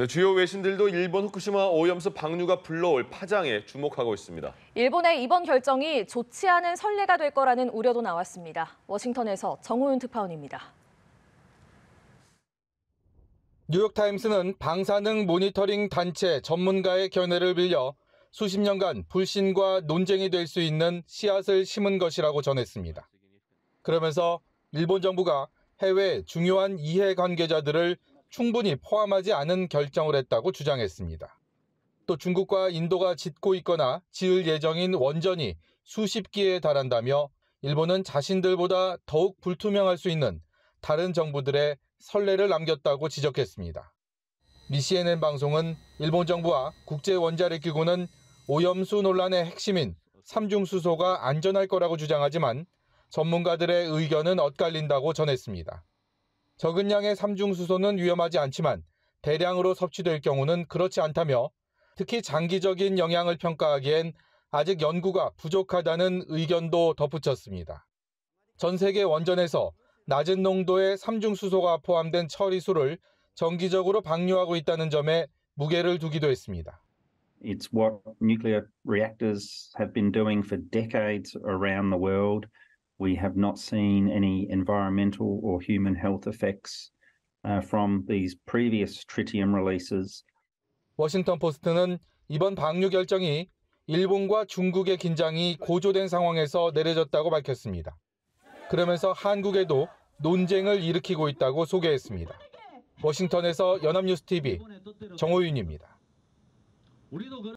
네, 주요 외신들도 일본 후쿠시마 오염수 방류가 불러올 파장에 주목하고 있습니다. 일본의 이번 결정이 좋지 않은 선례가 될 거라는 우려도 나왔습니다. 워싱턴에서 정호윤 특파원입니다. 뉴욕타임스는 방사능 모니터링 단체 전문가의 견해를 빌려 수십 년간 불신과 논쟁이 될 수 있는 씨앗을 심은 것이라고 전했습니다. 그러면서 일본 정부가 해외 중요한 이해 관계자들을 충분히 포함하지 않은 결정을 했다고 주장했습니다. 또 중국과 인도가 짓고 있거나 지을 예정인 원전이 수십 기에 달한다며 일본은 자신들보다 더욱 불투명할 수 있는 다른 정부들의 선례를 남겼다고 지적했습니다. 미 CNN 방송은 일본 정부와 국제원자력기구는 오염수 논란의 핵심인 삼중수소가 안전할 거라고 주장하지만 전문가들의 의견은 엇갈린다고 전했습니다. 적은 양의 삼중수소는 위험하지 않지만 대량으로 섭취될 경우는 그렇지 않다며 특히 장기적인 영향을 평가하기엔 아직 연구가 부족하다는 의견도 덧붙였습니다. 전 세계 원전에서 낮은 농도의 삼중수소가 포함된 처리수를 정기적으로 방류하고 있다는 점에 무게를 두기도 했습니다. It's what nuclear reactors have been doing for decades around the world. We have not seen any environmental or human health effects uh, from these previous tritium releases. 워싱턴 포스트는 이번 방류 결정이 일본과 중국의 긴장이 고조된 상황에서 내려졌다고 밝혔습니다. 그러면서 한국에도 논쟁을 일으키고 있다고 소개했습니다. 워싱턴에서 연합뉴스 TV 정호윤입니다.